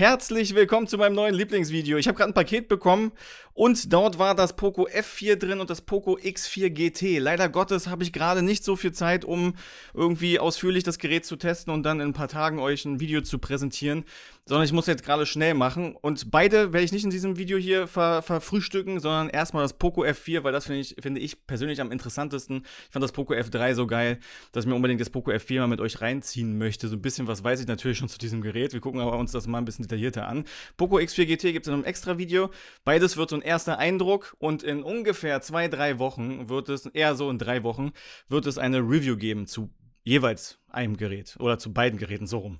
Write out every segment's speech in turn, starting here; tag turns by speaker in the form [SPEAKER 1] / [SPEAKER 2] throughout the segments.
[SPEAKER 1] Herzlich willkommen zu meinem neuen Lieblingsvideo. Ich habe gerade ein Paket bekommen und dort war das Poco F4 drin und das Poco X4 GT. Leider Gottes habe ich gerade nicht so viel Zeit, um irgendwie ausführlich das Gerät zu testen und dann in ein paar Tagen euch ein Video zu präsentieren sondern ich muss jetzt gerade schnell machen. Und beide werde ich nicht in diesem Video hier ver verfrühstücken, sondern erstmal das Poco F4, weil das finde ich, find ich persönlich am interessantesten. Ich fand das Poco F3 so geil, dass ich mir unbedingt das Poco F4 mal mit euch reinziehen möchte. So ein bisschen was weiß ich natürlich schon zu diesem Gerät. Wir gucken aber uns das mal ein bisschen detaillierter an. Poco X4 GT gibt es in einem extra Video. Beides wird so ein erster Eindruck und in ungefähr zwei, drei Wochen wird es, eher so in drei Wochen, wird es eine Review geben zu jeweils einem Gerät oder zu beiden Geräten so rum.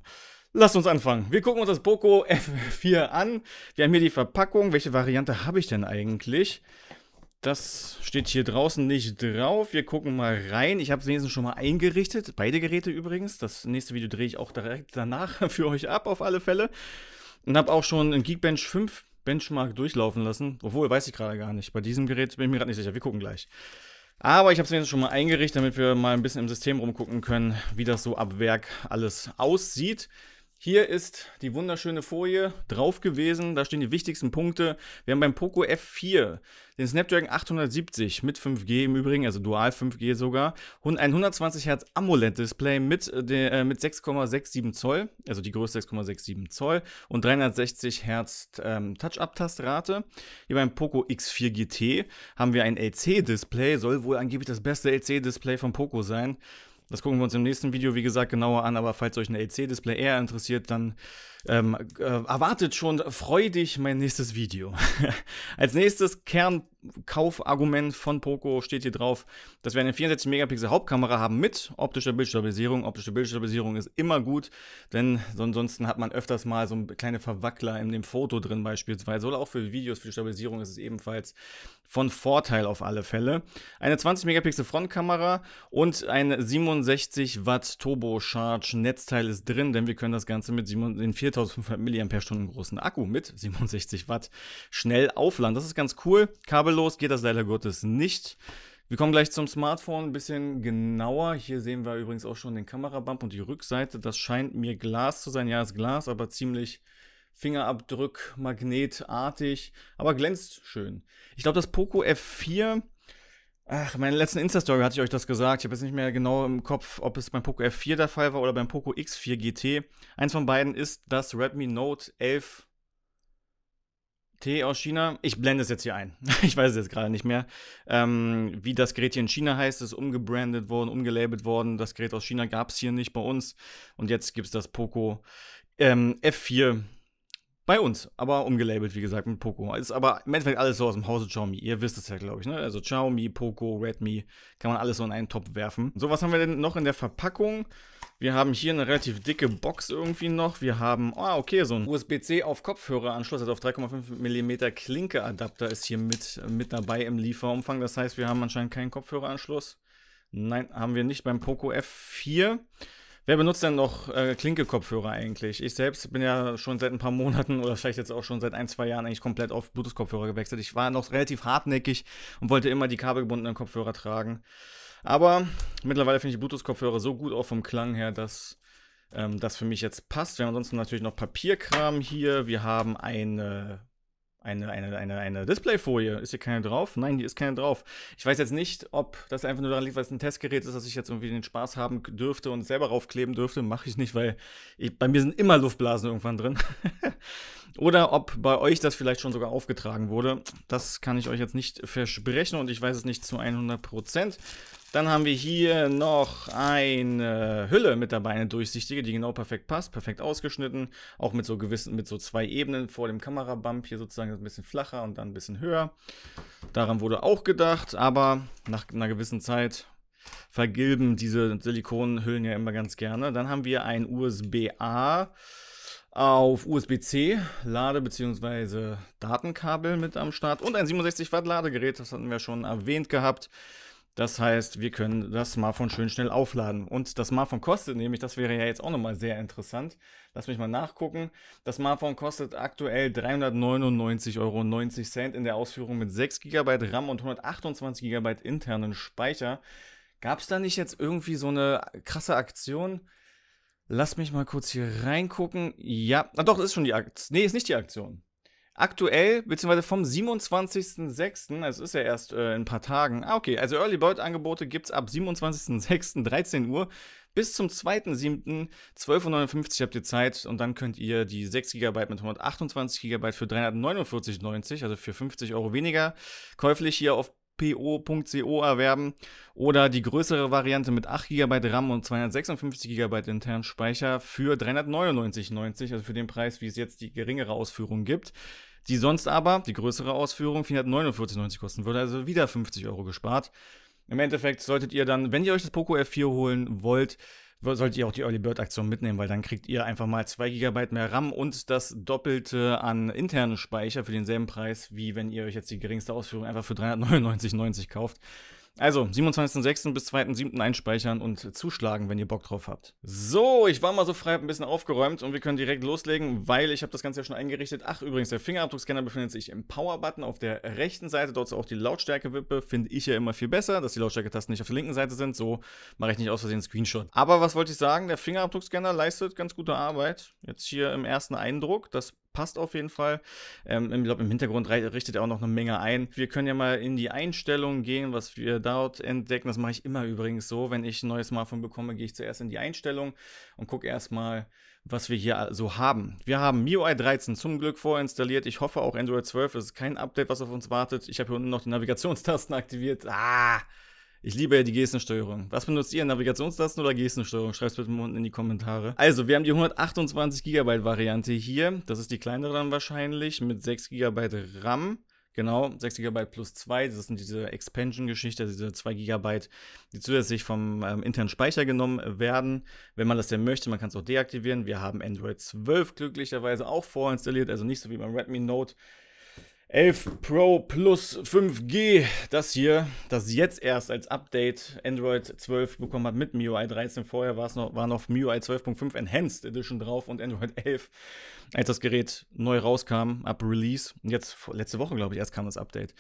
[SPEAKER 1] Lasst uns anfangen. Wir gucken uns das Boko F4 an. Wir haben hier die Verpackung. Welche Variante habe ich denn eigentlich? Das steht hier draußen nicht drauf. Wir gucken mal rein. Ich habe es wenigstens schon mal eingerichtet. Beide Geräte übrigens. Das nächste Video drehe ich auch direkt danach für euch ab, auf alle Fälle. Und habe auch schon ein Geekbench 5 Benchmark durchlaufen lassen. Obwohl, weiß ich gerade gar nicht. Bei diesem Gerät bin ich mir gerade nicht sicher. Wir gucken gleich. Aber ich habe es wenigstens schon mal eingerichtet, damit wir mal ein bisschen im System rumgucken können, wie das so ab Werk alles aussieht. Hier ist die wunderschöne Folie drauf gewesen. Da stehen die wichtigsten Punkte. Wir haben beim Poco F4 den Snapdragon 870 mit 5G im Übrigen, also Dual 5G sogar. Und ein 120 Hertz AMOLED-Display mit, äh, äh mit 6,67 Zoll, also die Größe 6,67 Zoll und 360 Hertz ähm, Touch-Up-Tastrate. Hier beim Poco X4 GT haben wir ein LC-Display, soll wohl angeblich das beste LC-Display von Poco sein. Das gucken wir uns im nächsten Video, wie gesagt, genauer an. Aber falls euch eine LC-Display eher interessiert, dann ähm, äh, erwartet schon freudig mein nächstes Video. Als nächstes Kernkaufargument von Poco steht hier drauf, dass wir eine 64 Megapixel Hauptkamera haben mit optischer Bildstabilisierung. Optische Bildstabilisierung ist immer gut, denn ansonsten hat man öfters mal so kleine Verwackler in dem Foto drin beispielsweise oder auch für Videos für die Stabilisierung ist es ebenfalls von Vorteil auf alle Fälle. Eine 20 Megapixel Frontkamera und ein 67 Watt Turbo Charge Netzteil ist drin, denn wir können das Ganze mit 47 4500 mAh großen Akku mit 67 Watt schnell aufladen. Das ist ganz cool. Kabellos geht das leider Gottes nicht. Wir kommen gleich zum Smartphone ein bisschen genauer. Hier sehen wir übrigens auch schon den Kamerabump und die Rückseite. Das scheint mir Glas zu sein. Ja, ist Glas, aber ziemlich Fingerabdrück, magnetartig, aber glänzt schön. Ich glaube, das Poco F4 Ach, meine letzten Insta-Story hatte ich euch das gesagt. Ich habe jetzt nicht mehr genau im Kopf, ob es beim Poco F4 der Fall war oder beim Poco X4 GT. Eins von beiden ist das Redmi Note 11 T aus China. Ich blende es jetzt hier ein. Ich weiß es jetzt gerade nicht mehr. Ähm, wie das Gerät hier in China heißt, ist umgebrandet worden, umgelabelt worden. Das Gerät aus China gab es hier nicht bei uns. Und jetzt gibt es das Poco ähm, F4 bei uns, aber umgelabelt, wie gesagt, mit Poco. Ist aber im Endeffekt alles so aus dem Hause Xiaomi. Ihr wisst es ja, glaube ich, ne? Also Xiaomi, Poco, Redmi, kann man alles so in einen Topf werfen. So, was haben wir denn noch in der Verpackung? Wir haben hier eine relativ dicke Box irgendwie noch. Wir haben, ah, oh, okay, so ein USB-C auf Kopfhöreranschluss, also auf 3,5 mm Klinke-Adapter ist hier mit, mit dabei im Lieferumfang. Das heißt, wir haben anscheinend keinen Kopfhöreranschluss. Nein, haben wir nicht beim Poco F4. Wer benutzt denn noch äh, Klinke-Kopfhörer eigentlich? Ich selbst bin ja schon seit ein paar Monaten oder vielleicht jetzt auch schon seit ein, zwei Jahren eigentlich komplett auf Bluetooth-Kopfhörer gewechselt. Ich war noch relativ hartnäckig und wollte immer die kabelgebundenen Kopfhörer tragen. Aber mittlerweile finde ich Bluetooth-Kopfhörer so gut auch vom Klang her, dass ähm, das für mich jetzt passt. Wir haben ansonsten natürlich noch Papierkram hier. Wir haben eine eine, eine, eine, eine Displayfolie. Ist hier keine drauf? Nein, die ist keine drauf. Ich weiß jetzt nicht, ob das einfach nur daran liegt, weil es ein Testgerät ist, dass ich jetzt irgendwie den Spaß haben dürfte und selber raufkleben dürfte. Mache ich nicht, weil ich, bei mir sind immer Luftblasen irgendwann drin. Oder ob bei euch das vielleicht schon sogar aufgetragen wurde. Das kann ich euch jetzt nicht versprechen und ich weiß es nicht zu 100 Prozent. Dann haben wir hier noch eine Hülle mit dabei, eine durchsichtige, die genau perfekt passt, perfekt ausgeschnitten, auch mit so gewissen, mit so zwei Ebenen vor dem Kamerabump hier sozusagen ein bisschen flacher und dann ein bisschen höher. Daran wurde auch gedacht, aber nach einer gewissen Zeit vergilben diese Silikonhüllen ja immer ganz gerne. Dann haben wir ein USB-A auf USB-C Lade- bzw. Datenkabel mit am Start und ein 67 Watt Ladegerät, das hatten wir schon erwähnt gehabt. Das heißt, wir können das Smartphone schön schnell aufladen. Und das Smartphone kostet nämlich, das wäre ja jetzt auch nochmal sehr interessant. Lass mich mal nachgucken. Das Smartphone kostet aktuell 399,90 Euro in der Ausführung mit 6 GB RAM und 128 GB internen Speicher. Gab es da nicht jetzt irgendwie so eine krasse Aktion? Lass mich mal kurz hier reingucken. Ja, ah, doch, ist schon die Aktion. Nee, ist nicht die Aktion aktuell, beziehungsweise vom 27.06., es ist ja erst äh, in ein paar Tagen. Ah, okay, also Early Bird Angebote gibt es ab 27.06. 13 Uhr bis zum 2.07. 12.59 Uhr habt ihr Zeit und dann könnt ihr die 6 GB mit 128 GB für 349,90, also für 50 Euro weniger, käuflich hier auf po.co erwerben oder die größere Variante mit 8 GB RAM und 256 GB internen Speicher für 399,90, also für den Preis, wie es jetzt die geringere Ausführung gibt die sonst aber die größere Ausführung 449,90 kosten würde, also wieder 50 Euro gespart. Im Endeffekt solltet ihr dann, wenn ihr euch das Poco F4 holen wollt, solltet ihr auch die Early Bird Aktion mitnehmen, weil dann kriegt ihr einfach mal 2 GB mehr RAM und das Doppelte an internen Speicher für denselben Preis, wie wenn ihr euch jetzt die geringste Ausführung einfach für 399,90 kauft. Also, 27.06. bis 2.07. einspeichern und zuschlagen, wenn ihr Bock drauf habt. So, ich war mal so frei, hab ein bisschen aufgeräumt und wir können direkt loslegen, weil ich habe das Ganze ja schon eingerichtet. Ach, übrigens, der Fingerabdruckscanner befindet sich im Power-Button auf der rechten Seite. Dort ist auch die Lautstärke-Wippe, finde ich ja immer viel besser, dass die Lautstärke-Tasten nicht auf der linken Seite sind. So mache ich nicht aus Versehen Screenshot. Aber was wollte ich sagen? Der Fingerabdruckscanner leistet ganz gute Arbeit. Jetzt hier im ersten Eindruck. Das passt auf jeden Fall. Ähm, ich glaube, im Hintergrund richtet er auch noch eine Menge ein. Wir können ja mal in die Einstellungen gehen, was wir dort entdecken. Das mache ich immer übrigens so. Wenn ich ein neues Smartphone bekomme, gehe ich zuerst in die Einstellungen und gucke erstmal, was wir hier so haben. Wir haben MIUI 13 zum Glück vorinstalliert. Ich hoffe auch Android 12. Es ist kein Update, was auf uns wartet. Ich habe hier unten noch die Navigationstasten aktiviert. Ah! Ich liebe ja die Gestensteuerung. Was benutzt ihr? Navigationstasten oder Gestensteuerung? Schreibt es bitte unten in die Kommentare. Also, wir haben die 128 GB Variante hier. Das ist die kleinere dann wahrscheinlich mit 6 GB RAM. Genau, 6 GB plus 2, das sind diese Expansion-Geschichte, diese 2 GB, die zusätzlich vom ähm, internen Speicher genommen äh, werden. Wenn man das denn möchte, man kann es auch deaktivieren. Wir haben Android 12 glücklicherweise auch vorinstalliert, also nicht so wie beim Redmi Note 11 Pro Plus 5G, das hier, das jetzt erst als Update Android 12 bekommen hat mit MIUI 13. Vorher war es noch, war noch MIUI 12.5 Enhanced Edition drauf und Android 11, als das Gerät neu rauskam, ab Release. Und jetzt, letzte Woche, glaube ich, erst kam das Update.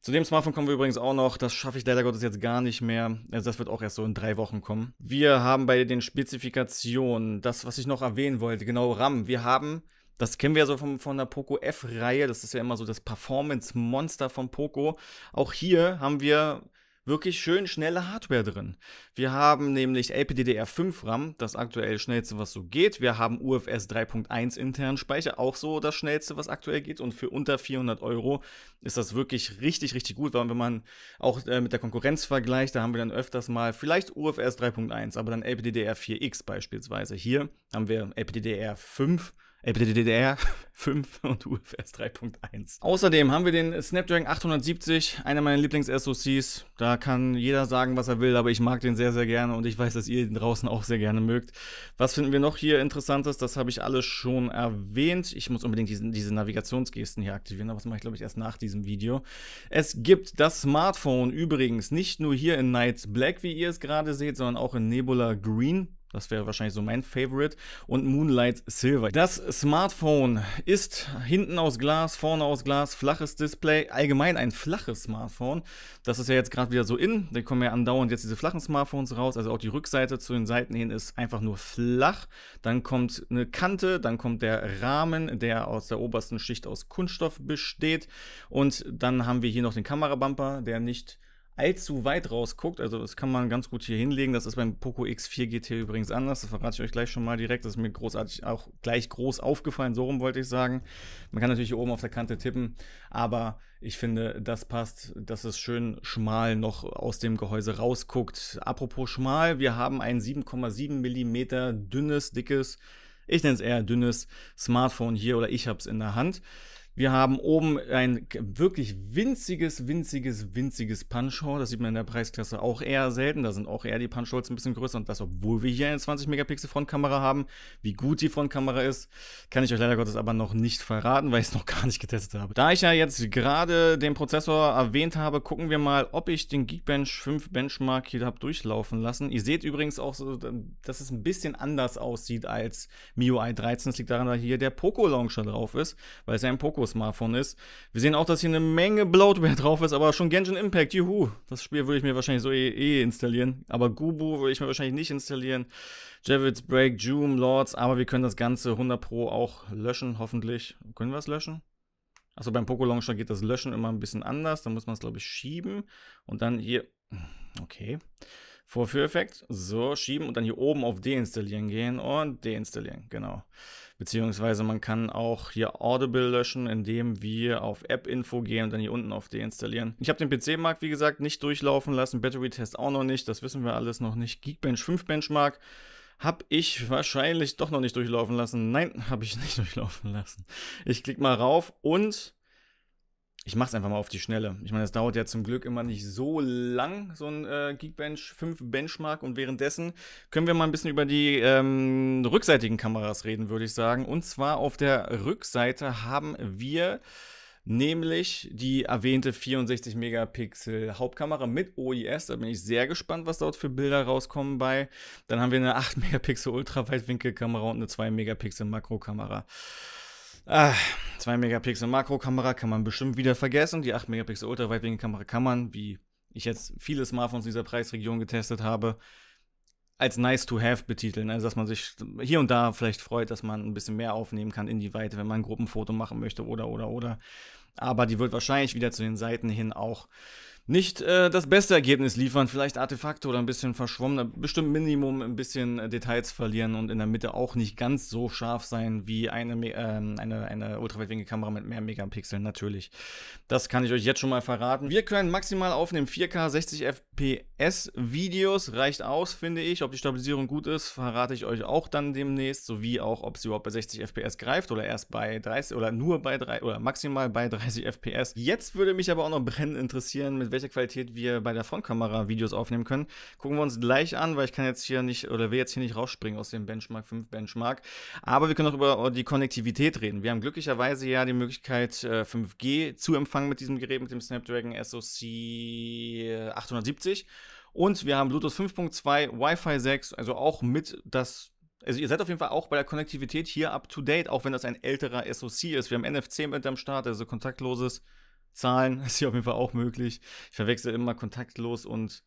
[SPEAKER 1] Zu dem Smartphone kommen wir übrigens auch noch. Das schaffe ich leider Gottes jetzt gar nicht mehr. Also das wird auch erst so in drei Wochen kommen. Wir haben bei den Spezifikationen das, was ich noch erwähnen wollte, genau RAM. Wir haben das kennen wir ja so von, von der Poco F-Reihe. Das ist ja immer so das Performance-Monster von Poco. Auch hier haben wir wirklich schön schnelle Hardware drin. Wir haben nämlich LPDDR5 RAM, das aktuell schnellste, was so geht. Wir haben UFS 3.1 internen Speicher, auch so das schnellste, was aktuell geht. Und für unter 400 Euro ist das wirklich richtig, richtig gut, weil wenn man auch äh, mit der Konkurrenz vergleicht, da haben wir dann öfters mal vielleicht UFS 3.1, aber dann LPDDR4X beispielsweise. Hier haben wir LPDDR5 DDR 5 und UFS 3.1. Außerdem haben wir den Snapdragon 870, einer meiner Lieblings-SoCs. Da kann jeder sagen, was er will, aber ich mag den sehr, sehr gerne und ich weiß, dass ihr den draußen auch sehr gerne mögt. Was finden wir noch hier Interessantes? Das habe ich alles schon erwähnt. Ich muss unbedingt diesen, diese Navigationsgesten hier aktivieren, aber das mache ich, glaube ich, erst nach diesem Video. Es gibt das Smartphone übrigens nicht nur hier in Night Black, wie ihr es gerade seht, sondern auch in Nebula Green. Das wäre wahrscheinlich so mein Favorite. Und Moonlight Silver. Das Smartphone ist hinten aus Glas, vorne aus Glas, flaches Display. Allgemein ein flaches Smartphone. Das ist ja jetzt gerade wieder so in. Da kommen ja andauernd jetzt diese flachen Smartphones raus. Also auch die Rückseite zu den Seiten hin ist einfach nur flach. Dann kommt eine Kante, dann kommt der Rahmen, der aus der obersten Schicht aus Kunststoff besteht. Und dann haben wir hier noch den Kamerabumper, der nicht allzu weit rausguckt. Also das kann man ganz gut hier hinlegen. Das ist beim Poco X4 GT übrigens anders. Das verrate ich euch gleich schon mal direkt. Das ist mir großartig auch gleich groß aufgefallen. So rum wollte ich sagen. Man kann natürlich hier oben auf der Kante tippen, aber ich finde, das passt, dass es schön schmal noch aus dem Gehäuse rausguckt. Apropos schmal, wir haben ein 7,7 mm dünnes, dickes, ich nenne es eher dünnes Smartphone hier oder ich habe es in der Hand. Wir haben oben ein wirklich winziges, winziges, winziges Punchhole. Das sieht man in der Preisklasse auch eher selten. Da sind auch eher die Punchholes ein bisschen größer. Und das, obwohl wir hier eine 20-Megapixel-Frontkamera haben. Wie gut die Frontkamera ist, kann ich euch leider Gottes aber noch nicht verraten, weil ich es noch gar nicht getestet habe. Da ich ja jetzt gerade den Prozessor erwähnt habe, gucken wir mal, ob ich den Geekbench 5 Benchmark hier habe durchlaufen lassen. Ihr seht übrigens auch, so, dass es ein bisschen anders aussieht als MIUI 13. Das liegt daran, dass hier der Poco-Launcher drauf ist, weil es ja ein Poco das Smartphone ist. Wir sehen auch, dass hier eine Menge Bloatware drauf ist, aber schon Genshin Impact, juhu. Das Spiel würde ich mir wahrscheinlich so eh, eh installieren. Aber Gubu würde ich mir wahrscheinlich nicht installieren. Javits Break, Joom, Lords, aber wir können das Ganze 100 Pro auch löschen, hoffentlich. Können wir es löschen? Achso, beim Poco Launcher geht das Löschen immer ein bisschen anders. Da muss man es, glaube ich, schieben. Und dann hier. Okay. Vorführeffekt. So, schieben und dann hier oben auf deinstallieren gehen und deinstallieren. Genau. Beziehungsweise man kann auch hier Audible löschen, indem wir auf App-Info gehen und dann hier unten auf deinstallieren. Ich habe den PC-Markt, wie gesagt, nicht durchlaufen lassen, Battery-Test auch noch nicht, das wissen wir alles noch nicht. Geekbench 5 Benchmark habe ich wahrscheinlich doch noch nicht durchlaufen lassen. Nein, habe ich nicht durchlaufen lassen. Ich klicke mal rauf und ich mache es einfach mal auf die Schnelle. Ich meine, das dauert ja zum Glück immer nicht so lang, so ein äh, Geekbench 5 Benchmark. Und währenddessen können wir mal ein bisschen über die ähm, rückseitigen Kameras reden, würde ich sagen. Und zwar auf der Rückseite haben wir nämlich die erwähnte 64 Megapixel Hauptkamera mit OIS. Da bin ich sehr gespannt, was dort für Bilder rauskommen bei. Dann haben wir eine 8 Megapixel Ultraweitwinkelkamera und eine 2 Megapixel Makrokamera. Ah, 2 Megapixel Makrokamera kann man bestimmt wieder vergessen. Die 8 Megapixel Ultraweitwinkelkamera kann man, wie ich jetzt viele Smartphones dieser Preisregion getestet habe, als nice to have betiteln. Also, dass man sich hier und da vielleicht freut, dass man ein bisschen mehr aufnehmen kann in die Weite, wenn man ein Gruppenfoto machen möchte oder, oder, oder. Aber die wird wahrscheinlich wieder zu den Seiten hin auch nicht äh, das beste Ergebnis liefern, vielleicht Artefakte oder ein bisschen verschwommen, äh, bestimmt Minimum ein bisschen äh, Details verlieren und in der Mitte auch nicht ganz so scharf sein wie eine, äh, eine, eine Ultraweitwinkelkamera mit mehr Megapixeln natürlich. Das kann ich euch jetzt schon mal verraten. Wir können maximal aufnehmen 4K 60 FPS Videos, reicht aus, finde ich. Ob die Stabilisierung gut ist, verrate ich euch auch dann demnächst, sowie auch, ob sie überhaupt bei 60 FPS greift oder erst bei 30 oder nur bei 3 oder maximal bei 30 FPS. Jetzt würde mich aber auch noch brennend interessieren, mit mit welcher Qualität wir bei der Frontkamera Videos aufnehmen können, gucken wir uns gleich an, weil ich kann jetzt hier nicht oder will jetzt hier nicht rausspringen aus dem Benchmark 5 Benchmark. Aber wir können auch über die Konnektivität reden. Wir haben glücklicherweise ja die Möglichkeit, 5G äh, zu empfangen mit diesem Gerät, mit dem Snapdragon SoC 870. Äh, Und wir haben Bluetooth 5.2, Wi-Fi 6, also auch mit das also ihr seid auf jeden Fall auch bei der Konnektivität hier up to date, auch wenn das ein älterer SoC ist. Wir haben NFC mit am Start, also kontaktloses Zahlen ist hier auf jeden Fall auch möglich. Ich verwechsel immer kontaktlos und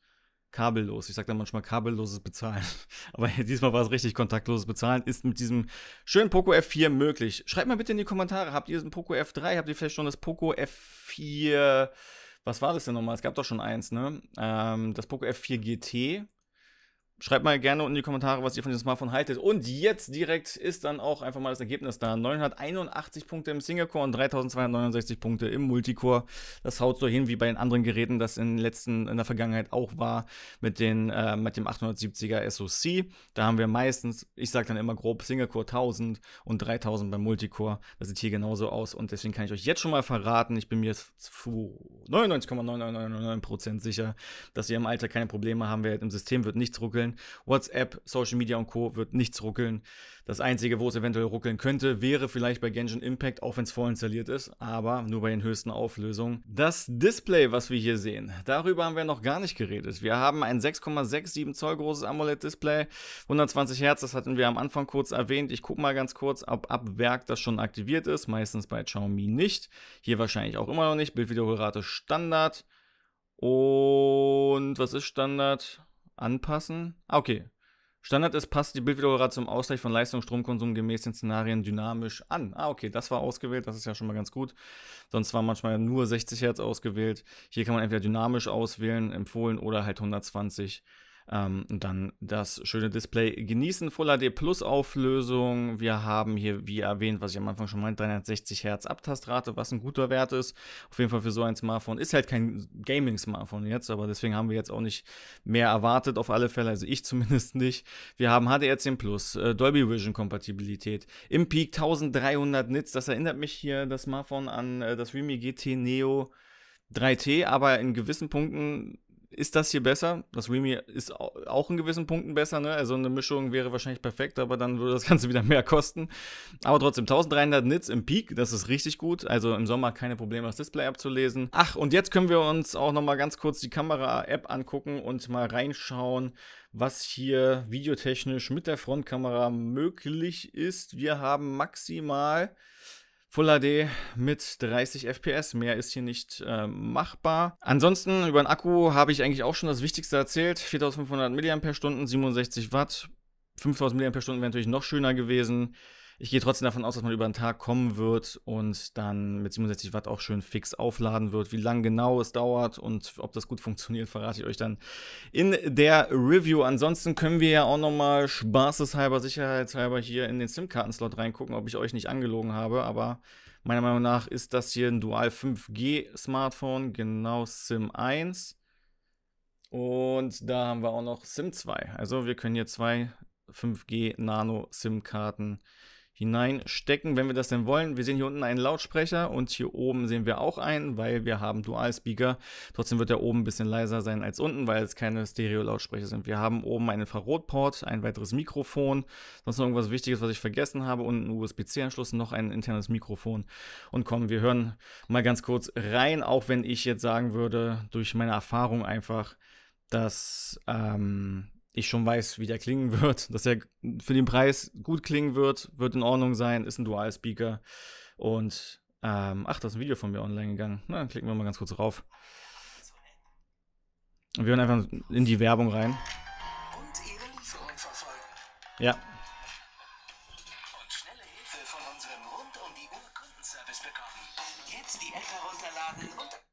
[SPEAKER 1] kabellos. Ich sage dann manchmal kabelloses Bezahlen. Aber diesmal war es richtig, kontaktloses Bezahlen ist mit diesem schönen Poco F4 möglich. Schreibt mal bitte in die Kommentare, habt ihr diesen Poco F3? Habt ihr vielleicht schon das Poco F4? Was war das denn nochmal? Es gab doch schon eins, ne? Ähm, das Poco F4 GT. Schreibt mal gerne unten in die Kommentare, was ihr von diesem Smartphone haltet. Und jetzt direkt ist dann auch einfach mal das Ergebnis da. 981 Punkte im Single-Core und 3269 Punkte im Multicore. Das haut so hin wie bei den anderen Geräten, das in, letzten, in der Vergangenheit auch war mit, den, äh, mit dem 870er SoC. Da haben wir meistens, ich sage dann immer grob, Single-Core 1000 und 3000 beim Multicore. Das sieht hier genauso aus und deswegen kann ich euch jetzt schon mal verraten, ich bin mir zu 99,9999% sicher, dass ihr im Alter keine Probleme haben werdet. Im System wird nichts ruckeln. WhatsApp, Social Media und Co. wird nichts ruckeln. Das Einzige, wo es eventuell ruckeln könnte, wäre vielleicht bei Genshin Impact, auch wenn es vorinstalliert ist, aber nur bei den höchsten Auflösungen. Das Display, was wir hier sehen, darüber haben wir noch gar nicht geredet. Wir haben ein 6,67 Zoll großes AMOLED-Display, 120 Hertz, das hatten wir am Anfang kurz erwähnt. Ich gucke mal ganz kurz, ob ab Werk das schon aktiviert ist, meistens bei Xiaomi nicht. Hier wahrscheinlich auch immer noch nicht. Bildwiederholrate Standard. Und was ist Standard? Anpassen. Ah, okay. Standard ist, passt die Bildwiederholrate zum Ausgleich von Leistung und Stromkonsum gemäß den Szenarien dynamisch an. Ah, okay, das war ausgewählt, das ist ja schon mal ganz gut. Sonst war manchmal nur 60 Hertz ausgewählt. Hier kann man entweder dynamisch auswählen, empfohlen oder halt 120 Hertz. Ähm, dann das schöne Display genießen, Full HD Plus Auflösung. Wir haben hier, wie erwähnt, was ich am Anfang schon meinte, 360 Hertz Abtastrate, was ein guter Wert ist. Auf jeden Fall für so ein Smartphone. Ist halt kein Gaming-Smartphone jetzt, aber deswegen haben wir jetzt auch nicht mehr erwartet, auf alle Fälle. Also ich zumindest nicht. Wir haben HDR10 Plus, äh, Dolby Vision Kompatibilität, im Peak 1300 Nits. Das erinnert mich hier das Smartphone an äh, das Realme GT Neo. 3T, aber in gewissen Punkten ist das hier besser. Das Remy ist auch in gewissen Punkten besser. Ne? Also eine Mischung wäre wahrscheinlich perfekt, aber dann würde das Ganze wieder mehr kosten. Aber trotzdem 1300 Nits im Peak, das ist richtig gut. Also im Sommer keine Probleme, das Display abzulesen. Ach, und jetzt können wir uns auch nochmal ganz kurz die Kamera-App angucken und mal reinschauen, was hier videotechnisch mit der Frontkamera möglich ist. Wir haben maximal Full HD mit 30 FPS. Mehr ist hier nicht äh, machbar. Ansonsten über den Akku habe ich eigentlich auch schon das Wichtigste erzählt. 4500 mAh, 67 Watt. 5000 mAh wäre natürlich noch schöner gewesen. Ich gehe trotzdem davon aus, dass man über den Tag kommen wird und dann mit 67 Watt auch schön fix aufladen wird. Wie lange genau es dauert und ob das gut funktioniert, verrate ich euch dann in der Review. Ansonsten können wir ja auch nochmal spaßeshalber, sicherheitshalber hier in den SIM-Karten-Slot reingucken, ob ich euch nicht angelogen habe, aber meiner Meinung nach ist das hier ein Dual 5G Smartphone, genau SIM 1. Und da haben wir auch noch SIM 2. Also wir können hier zwei 5G Nano SIM-Karten hineinstecken, wenn wir das denn wollen. Wir sehen hier unten einen Lautsprecher und hier oben sehen wir auch einen, weil wir haben Dual-Speaker. Trotzdem wird er oben ein bisschen leiser sein als unten, weil es keine Stereo-Lautsprecher sind. Wir haben oben einen Infrarotport, ein weiteres Mikrofon, sonst noch irgendwas Wichtiges, was ich vergessen habe und einen USB-C-Anschluss, noch ein internes Mikrofon. Und kommen, wir hören mal ganz kurz rein, auch wenn ich jetzt sagen würde, durch meine Erfahrung einfach, dass ähm, ich schon weiß, wie der klingen wird, dass er für den Preis gut klingen wird, wird in Ordnung sein, ist ein Dual-Speaker. Und ähm, ach, da ist ein Video von mir online gegangen. Na, klicken wir mal ganz kurz rauf. Und wir hören einfach in die Werbung rein. Und ihre Lieferung verfolgen. Ja,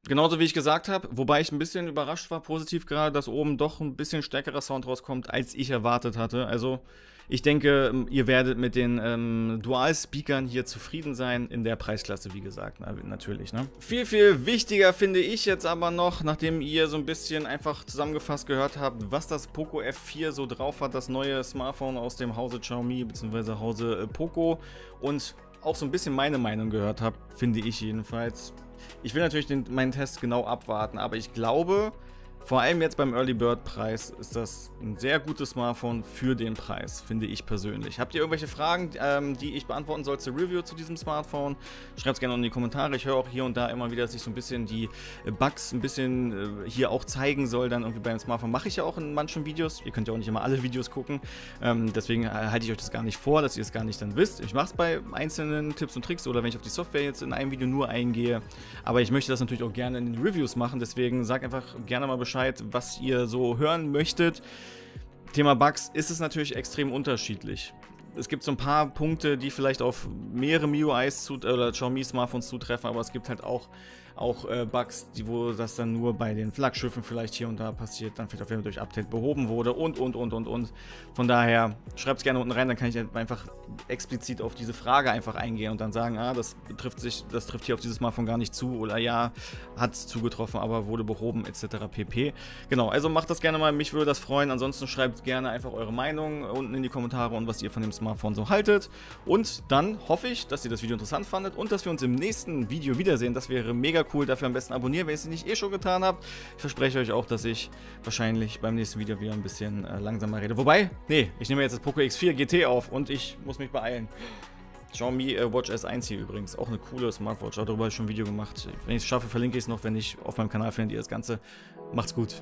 [SPEAKER 1] Genauso wie ich gesagt habe, wobei ich ein bisschen überrascht war, positiv gerade, dass oben doch ein bisschen stärkerer Sound rauskommt, als ich erwartet hatte. Also ich denke, ihr werdet mit den ähm, Dual-Speakern hier zufrieden sein, in der Preisklasse, wie gesagt, Na, natürlich. Ne? Viel, viel wichtiger finde ich jetzt aber noch, nachdem ihr so ein bisschen einfach zusammengefasst gehört habt, was das Poco F4 so drauf hat, das neue Smartphone aus dem Hause Xiaomi bzw. Hause äh, Poco und auch so ein bisschen meine Meinung gehört habe, finde ich jedenfalls. Ich will natürlich den, meinen Test genau abwarten, aber ich glaube, vor allem jetzt beim Early Bird Preis ist das ein sehr gutes Smartphone für den Preis, finde ich persönlich. Habt ihr irgendwelche Fragen, ähm, die ich beantworten soll zur Review zu diesem Smartphone? Schreibt es gerne in die Kommentare. Ich höre auch hier und da immer wieder, dass ich so ein bisschen die äh, Bugs ein bisschen äh, hier auch zeigen soll, dann irgendwie beim Smartphone. Mache ich ja auch in manchen Videos. Ihr könnt ja auch nicht immer alle Videos gucken. Ähm, deswegen äh, halte ich euch das gar nicht vor, dass ihr es gar nicht dann wisst. Ich mache es bei einzelnen Tipps und Tricks oder wenn ich auf die Software jetzt in einem Video nur eingehe. Aber ich möchte das natürlich auch gerne in den Reviews machen. Deswegen sagt einfach gerne mal Bescheid Bescheid, was ihr so hören möchtet. Thema Bugs ist es natürlich extrem unterschiedlich. Es gibt so ein paar Punkte, die vielleicht auf mehrere MIUIs zu, oder Xiaomi-Smartphones zutreffen, aber es gibt halt auch auch äh, Bugs, die, wo das dann nur bei den Flaggschiffen vielleicht hier und da passiert, dann vielleicht auf jeden Fall durch Update behoben wurde und, und, und, und, und. Von daher, schreibt es gerne unten rein, dann kann ich einfach explizit auf diese Frage einfach eingehen und dann sagen, ah, das trifft sich, das trifft hier auf dieses Smartphone gar nicht zu oder ja, hat es zugetroffen, aber wurde behoben etc. pp. Genau, also macht das gerne mal, mich würde das freuen. Ansonsten schreibt gerne einfach eure Meinung unten in die Kommentare und was ihr von dem Smartphone so haltet. Und dann hoffe ich, dass ihr das Video interessant fandet und dass wir uns im nächsten Video wiedersehen. Das wäre mega mega cool. Dafür am besten abonnieren, wenn ihr es nicht eh schon getan habt. Ich verspreche euch auch, dass ich wahrscheinlich beim nächsten Video wieder ein bisschen äh, langsamer rede. Wobei, nee, ich nehme jetzt das Poco X4 GT auf und ich muss mich beeilen. Xiaomi äh, Watch S1 hier übrigens, auch eine coole Smartwatch, darüber habe ich schon ein Video gemacht. Wenn ich es schaffe, verlinke ich es noch, wenn ich auf meinem Kanal findet ihr das Ganze. Macht's gut.